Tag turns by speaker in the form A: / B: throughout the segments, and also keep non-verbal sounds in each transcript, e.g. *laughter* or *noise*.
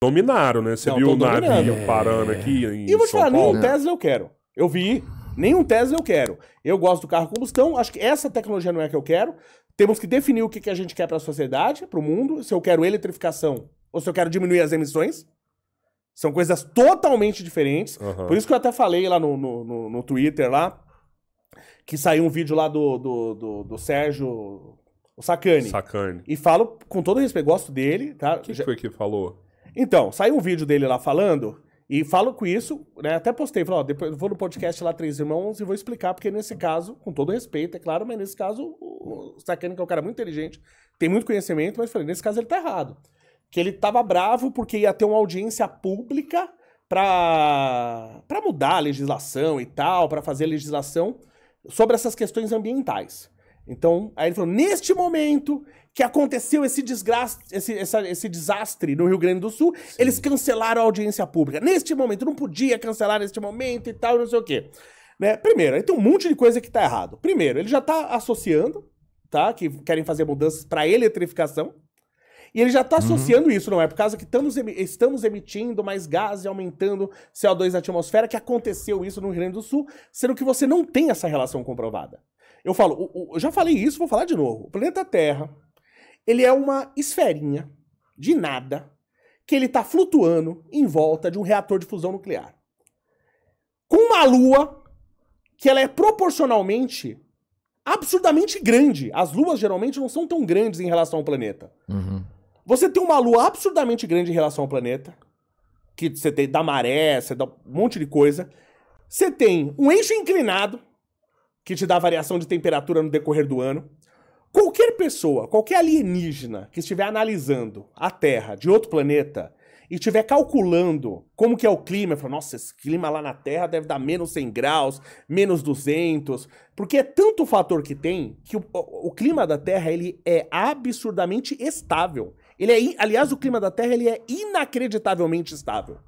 A: dominaram, né? Você não, viu o navio parando aqui é. em E vou te falar, Paulo? nenhum Tesla eu quero. Eu vi, nenhum Tesla eu quero. Eu gosto do carro combustão, acho que essa tecnologia não é que eu quero. Temos que definir o que, que a gente quer para a sociedade, para o mundo, se eu quero eletrificação ou se eu quero diminuir as emissões. São coisas totalmente diferentes. Uhum. Por isso que eu até falei lá no, no, no, no Twitter lá, que saiu um vídeo lá do, do, do, do Sérgio o Sacani. Sacani. E falo com todo respeito, gosto dele, tá? Quem Já... foi que falou? Então, saiu um vídeo dele lá falando, e falo com isso, né? Até postei, falei, ó, depois vou no podcast lá Três Irmãos e vou explicar, porque nesse caso, com todo respeito, é claro, mas nesse caso, o Sacani, que é um cara muito inteligente, tem muito conhecimento, mas falei, nesse caso ele tá errado. Que ele tava bravo porque ia ter uma audiência pública para mudar a legislação e tal, para fazer a legislação sobre essas questões ambientais. Então, aí ele falou: neste momento que aconteceu esse, desgraça, esse, essa, esse desastre no Rio Grande do Sul, Sim. eles cancelaram a audiência pública. Neste momento, não podia cancelar neste momento e tal, não sei o quê. Né? Primeiro, aí tem um monte de coisa que tá errado. Primeiro, ele já tá associando, tá? Que querem fazer mudanças para eletrificação. E ele já está uhum. associando uhum. isso, não é? Por causa que estamos, em, estamos emitindo mais gás e aumentando CO2 na atmosfera, que aconteceu isso no Rio Grande do Sul, sendo que você não tem essa relação comprovada. Eu falo, eu já falei isso, vou falar de novo. O planeta Terra, ele é uma esferinha de nada que ele está flutuando em volta de um reator de fusão nuclear. Com uma lua que ela é proporcionalmente absurdamente grande. As luas geralmente não são tão grandes em relação ao planeta. Uhum. Você tem uma lua absurdamente grande em relação ao planeta, que você tem da maré, você dá um monte de coisa. Você tem um eixo inclinado, que te dá variação de temperatura no decorrer do ano. Qualquer pessoa, qualquer alienígena que estiver analisando a Terra de outro planeta e estiver calculando como que é o clima, falou nossa, esse clima lá na Terra deve dar menos 100 graus, menos 200, porque é tanto fator que tem que o, o, o clima da Terra ele é absurdamente estável. Ele é, aliás, o clima da Terra ele é inacreditavelmente estável.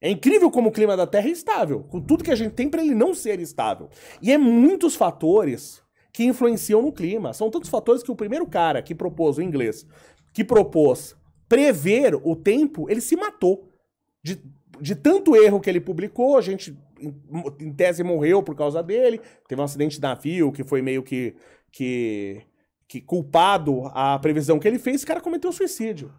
A: É incrível como o clima da Terra é estável, com tudo que a gente tem para ele não ser estável. E é muitos fatores que influenciam no clima. São tantos fatores que o primeiro cara que propôs, o inglês, que propôs prever o tempo, ele se matou. De, de tanto erro que ele publicou, a gente, em tese, morreu por causa dele. Teve um acidente de navio que foi meio que, que, que culpado a previsão que ele fez. O cara cometeu suicídio.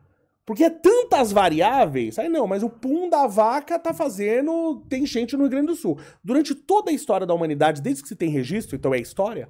A: Porque é tantas variáveis. Aí não, mas o pum da vaca tá fazendo. Tem gente no Rio Grande do Sul. Durante toda a história da humanidade, desde que se tem registro, então é história.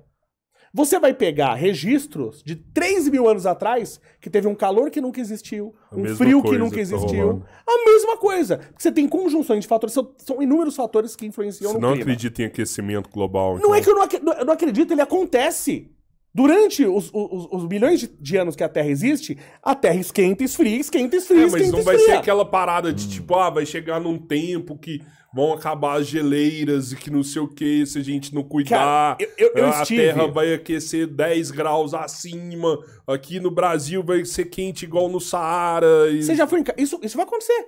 A: Você vai pegar registros de 3 mil anos atrás, que teve um calor que nunca existiu, a um frio que nunca tá existiu. Tá a mesma coisa. você tem conjunções de fatores, são, são inúmeros fatores que influenciam Você no não acredita em aquecimento global. Então... Não é então. que eu não, ac... eu não acredito, ele acontece. Durante os, os, os milhões de, de, anos que a Terra existe, a Terra esquenta, esfria, esquenta, esfria, é, mas esquenta, não vai esfria. ser aquela parada de tipo, ah, vai chegar num tempo que vão acabar as geleiras e que não sei o que, se a gente não cuidar, Cara, eu, eu a estive... Terra vai aquecer 10 graus acima, aqui no Brasil vai ser quente igual no Saara. E... Você já foi em... isso Isso vai acontecer.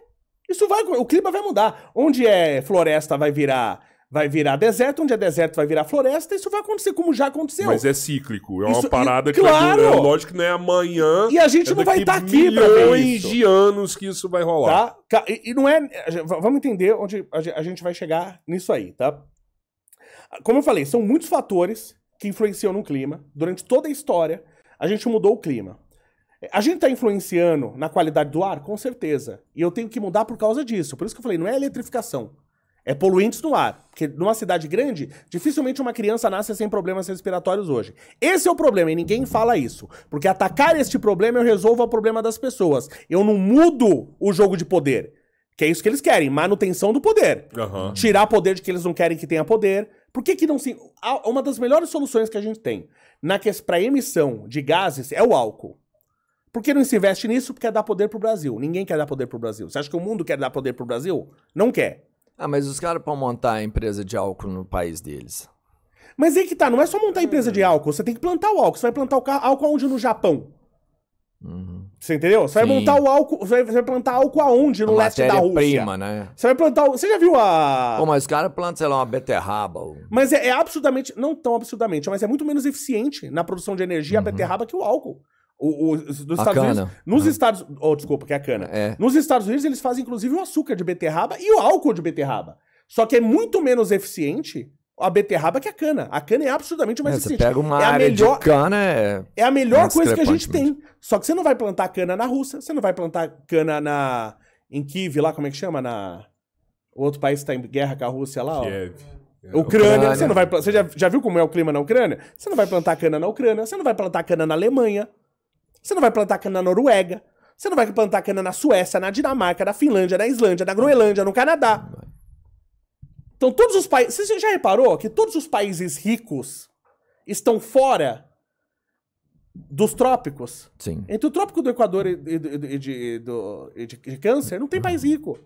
A: Isso vai, o clima vai mudar. Onde é floresta vai virar vai virar deserto, onde é deserto vai virar floresta, isso vai acontecer como já aconteceu. Mas é cíclico, é uma isso, parada e, que claro. vai, é lógico que não é amanhã. E a gente é não vai estar tá aqui para ver isso. de anos que isso vai rolar. Tá? E, e não é, vamos entender onde a gente vai chegar nisso aí, tá? Como eu falei, são muitos fatores que influenciam no clima. Durante toda a história, a gente mudou o clima. A gente está influenciando na qualidade do ar? Com certeza. E eu tenho que mudar por causa disso. Por isso que eu falei, não é eletrificação. É poluentes no ar. Porque numa cidade grande, dificilmente uma criança nasce sem problemas respiratórios hoje. Esse é o problema e ninguém fala isso. Porque atacar este problema, eu resolvo o problema das pessoas. Eu não mudo o jogo de poder. Que é isso que eles querem, manutenção do poder. Uhum. Tirar poder de que eles não querem que tenha poder. Por que, que não se. Uma das melhores soluções que a gente tem na que... para emissão de gases é o álcool. Por que não se investe nisso? Porque é dar poder pro Brasil. Ninguém quer dar poder pro Brasil. Você acha que o mundo quer dar poder pro Brasil? Não quer. Ah, mas os caras para montar a empresa de álcool no país deles. Mas aí é que tá, não é só montar a empresa de é. álcool, você tem que plantar o álcool. Você vai plantar o álcool aonde? no Japão? Uhum. Você entendeu? Você Sim. vai montar o álcool. Você vai plantar álcool aonde? No a leste da Rússia. prima, né? Você vai plantar. Você já viu a. Pô, mas os caras plantam, sei lá, uma beterraba. Ou... Mas é, é, Não tão absurdamente, mas é muito menos eficiente na produção de energia uhum. a beterraba que o álcool. O, o, dos a Estados cana. Unidos. Nos Estados. Oh, desculpa, que é a cana. É. Nos Estados Unidos, eles fazem, inclusive, o açúcar de beterraba e o álcool de beterraba. Só que é muito menos eficiente a beterraba que a cana. A cana é absolutamente mais é, eficiente. Você pega uma é área melhor, de cana é... É a melhor coisa que a gente tem. Só que você não vai plantar cana na Rússia, você não vai plantar cana na... Em Kiev, lá, como é que chama? Na... O outro país que está em guerra com a Rússia lá, Kiev. ó. É, Ucrânia, Ucrânia, você não vai Você já, já viu como é o clima na Ucrânia? Você não vai plantar cana na Ucrânia, você não vai plantar cana na Alemanha. Você não vai plantar cana na Noruega. Você não vai plantar cana na Suécia, na Dinamarca, na Finlândia, na Islândia, na Groenlândia, no Canadá. Então, todos os países. Você já reparou que todos os países ricos estão fora dos trópicos? Sim. Entre o trópico do Equador e, e, e, de, do, e de, de, Câncer, não tem país uhum. rico.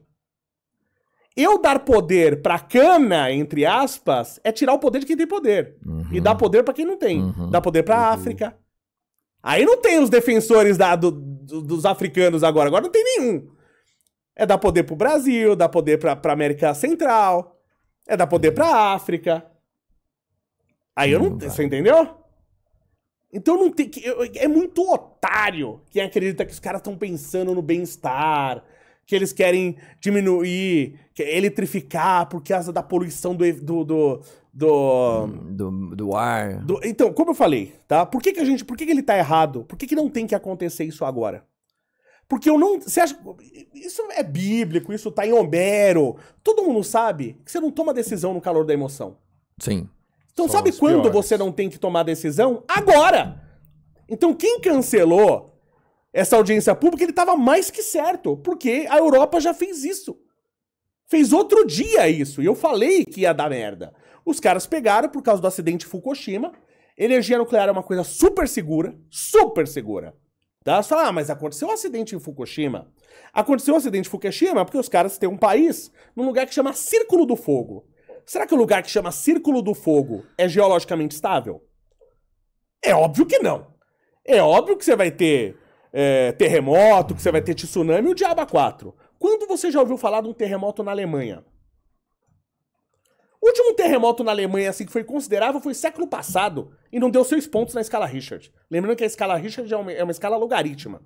A: Eu dar poder pra cana, entre aspas, é tirar o poder de quem tem poder. Uhum. E dar poder para quem não tem. Uhum. Dá poder pra uhum. África. Aí não tem os defensores da, do, do, dos africanos agora, agora não tem nenhum. É dar poder pro Brasil, dar poder pra, pra América Central, é dar poder pra África. Aí eu não. não você entendeu? Então não tem. É muito otário quem acredita que os caras estão pensando no bem-estar, que eles querem diminuir, que é eletrificar por causa da poluição do. do, do do, do, do ar. Do, então, como eu falei, tá? Por que, que a gente. Por que, que ele tá errado? Por que, que não tem que acontecer isso agora? Porque eu não. Você acha. Isso é bíblico, isso tá em Homero. Todo mundo sabe que você não toma decisão no calor da emoção. Sim. Então, sabe quando piores. você não tem que tomar decisão? Agora! Então, quem cancelou essa audiência pública, ele estava mais que certo, porque a Europa já fez isso. Fez outro dia isso, e eu falei que ia dar merda. Os caras pegaram por causa do acidente Fukushima. Energia nuclear é uma coisa super segura, super segura. Tá? Você fala, ah, mas aconteceu um acidente em Fukushima. Aconteceu um acidente em Fukushima porque os caras têm um país num lugar que chama Círculo do Fogo. Será que o lugar que chama Círculo do Fogo é geologicamente estável? É óbvio que não. É óbvio que você vai ter é, terremoto, que você vai ter tsunami, o diabo 4. quatro. Quando você já ouviu falar de um terremoto na Alemanha? O último terremoto na Alemanha assim que foi considerável foi século passado e não deu seis pontos na escala Richard. Lembrando que a escala Richard é uma, é uma escala logarítmica.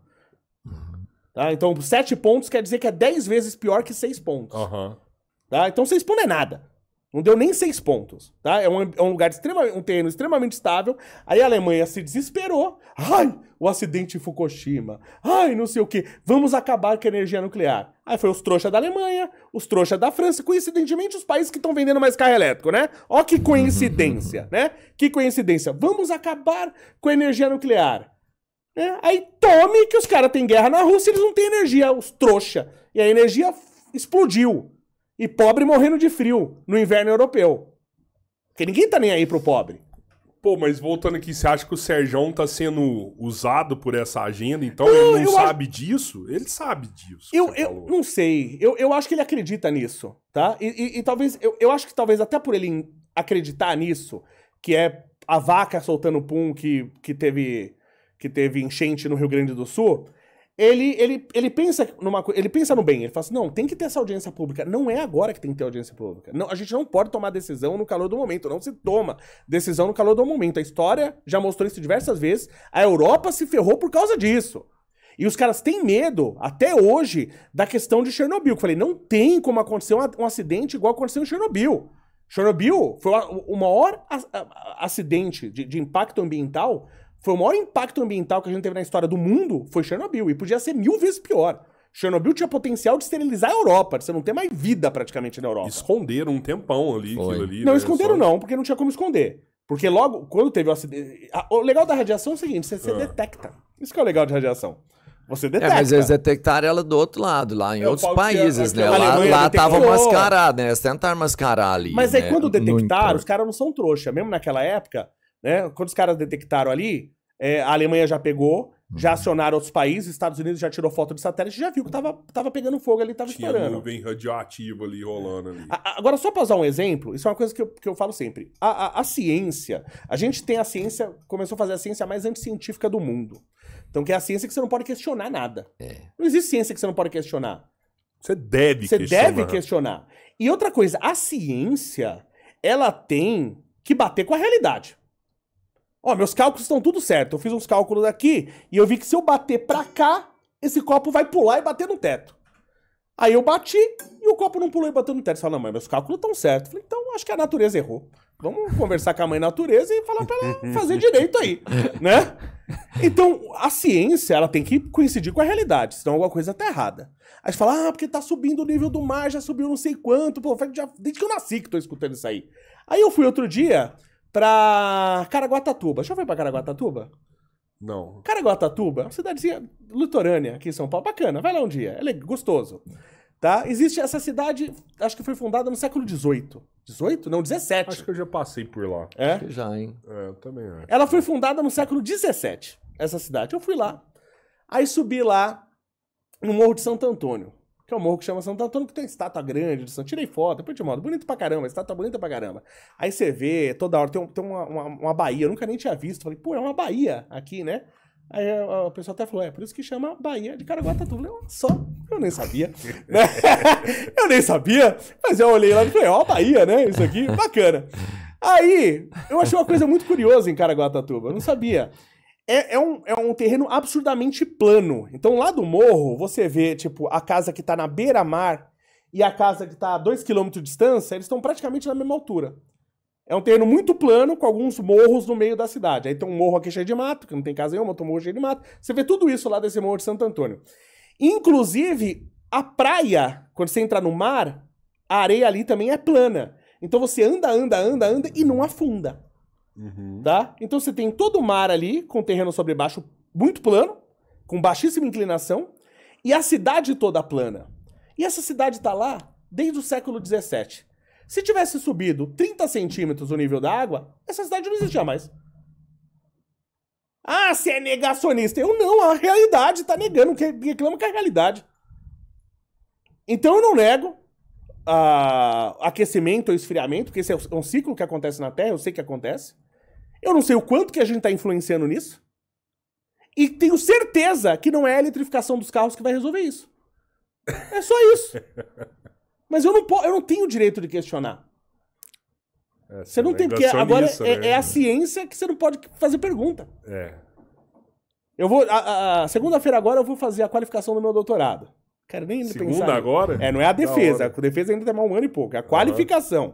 A: Tá? Então, sete pontos quer dizer que é dez vezes pior que seis pontos. Uhum. Tá? Então, seis pontos é nada. Não deu nem seis pontos, tá? É um, é um lugar extremamente, um terreno extremamente estável. Aí a Alemanha se desesperou. Ai, o acidente em Fukushima. Ai, não sei o quê. Vamos acabar com a energia nuclear. Aí foi os trouxas da Alemanha, os trouxas da França, coincidentemente os países que estão vendendo mais carro elétrico, né? Ó que coincidência, né? Que coincidência. Vamos acabar com a energia nuclear. Né? Aí tome que os caras têm guerra na Rússia, eles não têm energia, os trouxas. E a energia explodiu. E pobre morrendo de frio no inverno europeu. Porque ninguém tá nem aí pro pobre. Pô, mas voltando aqui, você acha que o Serjão tá sendo usado por essa agenda? Então eu, ele não sabe acho... disso? Ele sabe disso. Eu, eu não sei. Eu, eu acho que ele acredita nisso, tá? E, e, e, talvez, eu, eu acho que talvez até por ele acreditar nisso, que é a vaca soltando pum que, que teve que teve enchente no Rio Grande do Sul, ele, ele, ele pensa numa ele pensa no bem, ele fala assim, não, tem que ter essa audiência pública. Não é agora que tem que ter audiência pública. Não, a gente não pode tomar decisão no calor do momento, não se toma decisão no calor do momento. A história já mostrou isso diversas vezes, a Europa se ferrou por causa disso. E os caras têm medo, até hoje, da questão de Chernobyl. Eu falei, não tem como acontecer um acidente igual aconteceu em Chernobyl. Chernobyl foi o maior acidente de, de impacto ambiental foi o maior impacto ambiental que a gente teve na história do mundo, foi Chernobyl. E podia ser mil vezes pior. Chernobyl tinha potencial de esterilizar a Europa, de você não ter mais vida praticamente na Europa. Esconderam um tempão ali, Foi. aquilo ali. Não, né? esconderam Só... não, porque não tinha como esconder. Porque logo, quando teve o acidente. O legal da radiação é o seguinte: você, você ah. detecta. Isso que é o legal de radiação. Você detecta. É, mas eles detectaram ela do outro lado, lá em Eu é, outros é países, né? É lá, lá tava mascarado, né? Eles tentaram mascarar ali. Mas aí né? quando detectaram, os caras não são trouxa. Mesmo naquela época, né? Quando os caras detectaram ali, é, a Alemanha já pegou, já uhum. acionaram outros países, Estados Unidos já tirou foto de satélite, já viu que tava, tava pegando fogo ali, tava Tinha estourando. nuvem radioativa ali rolando ali. A, agora, só pra usar um exemplo, isso é uma coisa que eu, que eu falo sempre. A, a, a ciência, a gente tem a ciência, começou a fazer a ciência mais anticientífica do mundo. Então, que é a ciência que você não pode questionar nada. É. Não existe ciência que você não pode questionar. Você deve você questionar. Você deve questionar. E outra coisa, a ciência, ela tem que bater com a realidade. Ó, meus cálculos estão tudo certo. Eu fiz uns cálculos aqui e eu vi que se eu bater pra cá, esse copo vai pular e bater no teto. Aí eu bati e o copo não pulou e bateu no teto. Você fala, não, mãe, meus cálculos estão certos. falei, então acho que a natureza errou. Vamos conversar com a mãe natureza e falar pra ela fazer direito aí, *laughs* né? Então, a ciência, ela tem que coincidir com a realidade, senão alguma coisa tá errada. Aí você fala, ah, porque tá subindo o nível do mar, já subiu não sei quanto, pô, já, desde que eu nasci que tô escutando isso aí. Aí eu fui outro dia, pra Caraguatatuba. Já foi pra Caraguatatuba? Não. Caraguatatuba é uma cidadezinha litorânea aqui em São Paulo. Bacana, vai lá um dia. É gostoso. Tá? Existe essa cidade, acho que foi fundada no século XVIII. 18? Não, 17. Acho que eu já passei por lá. É? Acho que já, hein? É, eu também acho. Ela foi fundada no século XVII, essa cidade. Eu fui lá. Aí subi lá no Morro de Santo Antônio que é um morro que chama Santo Antônio, que tem estátua grande de Santo. Tirei foto, depois de modo Bonito pra caramba, estátua bonita pra caramba. Aí você vê, toda hora tem, um, tem uma, uma, uma baía, eu nunca nem tinha visto. Falei, pô, é uma baía aqui, né? Aí eh, o pessoal até falou, é por isso que chama Bahia de Caraguatatuba. Eu falei, só, eu nem sabia. né? *laughs* eu nem sabia, mas eu olhei lá e falei, ó, Bahia, né? Isso aqui, bacana. Aí, eu achei uma coisa muito curiosa em Caraguatatuba, eu não sabia é, é, um, é um terreno absurdamente plano. Então lá do morro, você vê, tipo, a casa que tá na beira-mar e a casa que tá a 2km de distância, eles estão praticamente na mesma altura. É um terreno muito plano, com alguns morros no meio da cidade. Aí tem um morro aqui cheio de mato, que não tem casa nenhuma, um morro cheio de mato. Você vê tudo isso lá desse morro de Santo Antônio. Inclusive, a praia, quando você entra no mar, a areia ali também é plana. Então você anda, anda, anda, anda e não afunda. Uhum. Tá? Então você tem todo o mar ali, com terreno sobre baixo muito plano, com baixíssima inclinação, e a cidade toda plana. E essa cidade está lá desde o século XVII. Se tivesse subido 30 centímetros o nível da água, essa cidade não existia mais. Ah, você é negacionista. Eu não, a realidade está negando, que reclama que é a realidade. Então eu não nego a ah, aquecimento ou esfriamento, porque esse é, é um ciclo que acontece na Terra, eu sei que acontece. Eu não sei o quanto que a gente está influenciando nisso. E tenho certeza que não é a eletrificação dos carros que vai resolver isso. É só isso. Mas eu não, eu não tenho o direito de questionar. É, você não é tem, que agora nisso, é, né? é, a ciência que você não pode fazer pergunta. É. Eu vou. Segunda-feira agora eu vou fazer a qualificação do meu doutorado. Quero nem Segunda pensar. Segunda agora? É, não é a defesa. A defesa ainda tem é mais um ano e pouco. É a qualificação. Uhum.